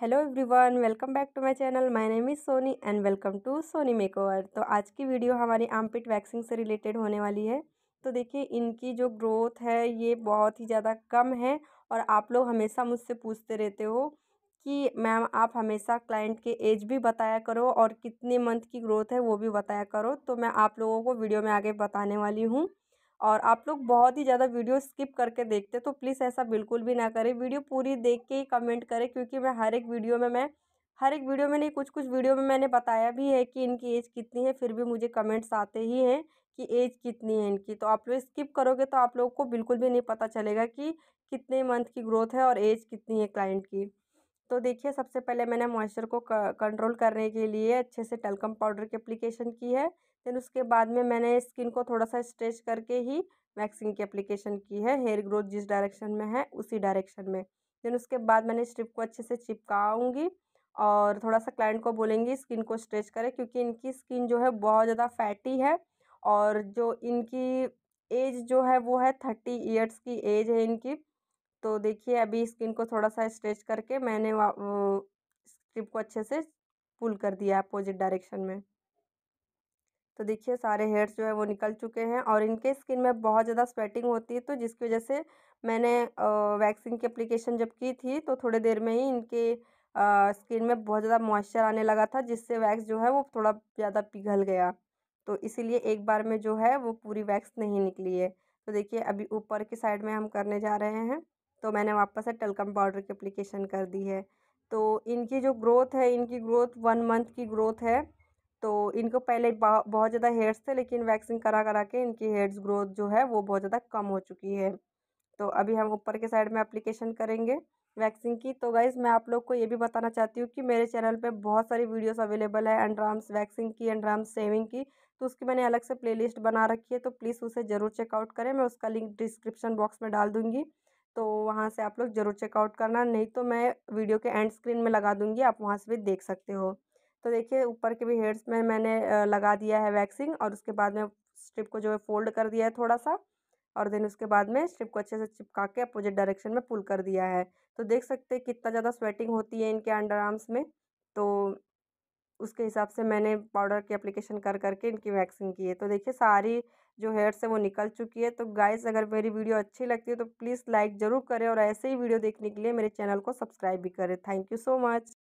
hello everyone welcome back to my channel my name is Soni and welcome to Soni makeover तो आज की video हमारी आमपिट waxing से related होने वाली है तो देखिए इनकी जो ग्रोथ है ये बहुत ही ज़्यादा कम है और आप लोग हमेशा मुझसे पूछते रहते हो कि मैम आप हमेशा क्लाइंट के एज भी बताया करो और कितने मंथ की ग्रोथ है वो भी बताया करो तो मैं आप लोगों को वीडियो में आगे बताने वाली हूँ और आप लोग बहुत ही ज़्यादा वीडियो स्किप करके देखते तो प्लीज़ ऐसा बिल्कुल भी ना करें वीडियो पूरी देख के ही कमेंट करें क्योंकि मैं हर एक वीडियो में मैं हर एक वीडियो में नहीं कुछ कुछ वीडियो में मैंने बताया भी है कि इनकी एज कितनी है फिर भी मुझे कमेंट्स आते ही हैं कि एज कितनी है इनकी तो आप लोग स्किप करोगे तो आप लोगों को बिल्कुल भी नहीं पता चलेगा कि कितने मंथ की ग्रोथ है और एज कितनी है क्लाइंट की तो देखिए सबसे पहले मैंने मॉइस्चर को कंट्रोल करने के लिए अच्छे से टेलकम पाउडर की अप्लीकेशन की है फिर उसके बाद में मैंने स्किन को थोड़ा सा स्ट्रेच करके ही वैक्सिंग की अप्लीकेशन की है हेयर ग्रोथ जिस डायरेक्शन में है उसी डायरेक्शन में फिर उसके बाद मैंने स्ट्रिप को अच्छे से चिपकाऊँगी और थोड़ा सा क्लाइंट को बोलेंगी स्किन को स्ट्रेच करें क्योंकि इनकी स्किन जो है बहुत ज़्यादा फैटी है और जो इनकी एज जो है वो है थर्टी ईयर्स की एज है इनकी तो देखिए अभी स्किन को थोड़ा सा स्ट्रेच करके मैंने स्ट्रिप को अच्छे से पुल कर दिया अपोजिट डायरेक्शन में तो देखिए सारे हेयर्स जो है वो निकल चुके हैं और इनके स्किन में बहुत ज़्यादा स्वेटिंग होती है तो जिसकी वजह से मैंने वैक्सिंग की अप्लीकेशन जब की थी तो थोड़ी देर में ही इनके स्किन में बहुत ज़्यादा मॉइस्चर आने लगा था जिससे वैक्स जो है वो थोड़ा ज़्यादा पिघल गया तो इसीलिए एक बार में जो है वो पूरी वैक्स नहीं निकली है तो देखिए अभी ऊपर की साइड में हम करने जा रहे हैं तो मैंने वापस से टलकम पाउडर की अप्लीकेशन कर दी है तो इनकी जो ग्रोथ है इनकी ग्रोथ वन मंथ की ग्रोथ है तो इनको पहले बहुत ज़्यादा हेयर्स थे लेकिन वैक्सिंग करा करा के इनकी हेयर्स ग्रोथ जो है वो बहुत ज़्यादा कम हो चुकी है तो अभी हम ऊपर के साइड में अप्लीकेशन करेंगे वैक्सिंग की तो गाइज़ मैं आप लोग को ये भी बताना चाहती हूँ कि मेरे चैनल पे बहुत सारी वीडियोस अवेलेबल है एंड्राम्स वैक्सिंग की एंड्राम्स सेविंग की तो उसकी मैंने अलग से प्लेलिस्ट बना रखी है तो प्लीज़ उसे ज़रूर चेकआउट करें मैं उसका लिंक डिस्क्रिप्शन बॉक्स में डाल दूँगी तो वहाँ से आप लोग ज़रूर चेकआउट करना नहीं तो मैं वीडियो के एंड स्क्रीन में लगा दूँगी आप वहाँ से भी देख सकते हो तो देखिए ऊपर के भी हेयर्स में मैंने लगा दिया है वैक्सिंग और उसके बाद में स्ट्रिप को जो है फोल्ड कर दिया है थोड़ा सा और देन उसके बाद में स्ट्रिप को अच्छे से चिपका के अपोजिट डायरेक्शन में पुल कर दिया है तो देख सकते हैं कितना ज़्यादा स्वेटिंग होती है इनके अंडर आर्म्स में तो उसके हिसाब से मैंने पाउडर की अप्लीकेशन कर करके इनकी वैक्सिंग की है तो देखिए सारी जो हेयर्स है वो निकल चुकी है तो गाइस अगर मेरी वीडियो अच्छी लगती है तो प्लीज़ लाइक ज़रूर करें और ऐसे ही वीडियो देखने के लिए मेरे चैनल को सब्सक्राइब भी करें थैंक यू सो मच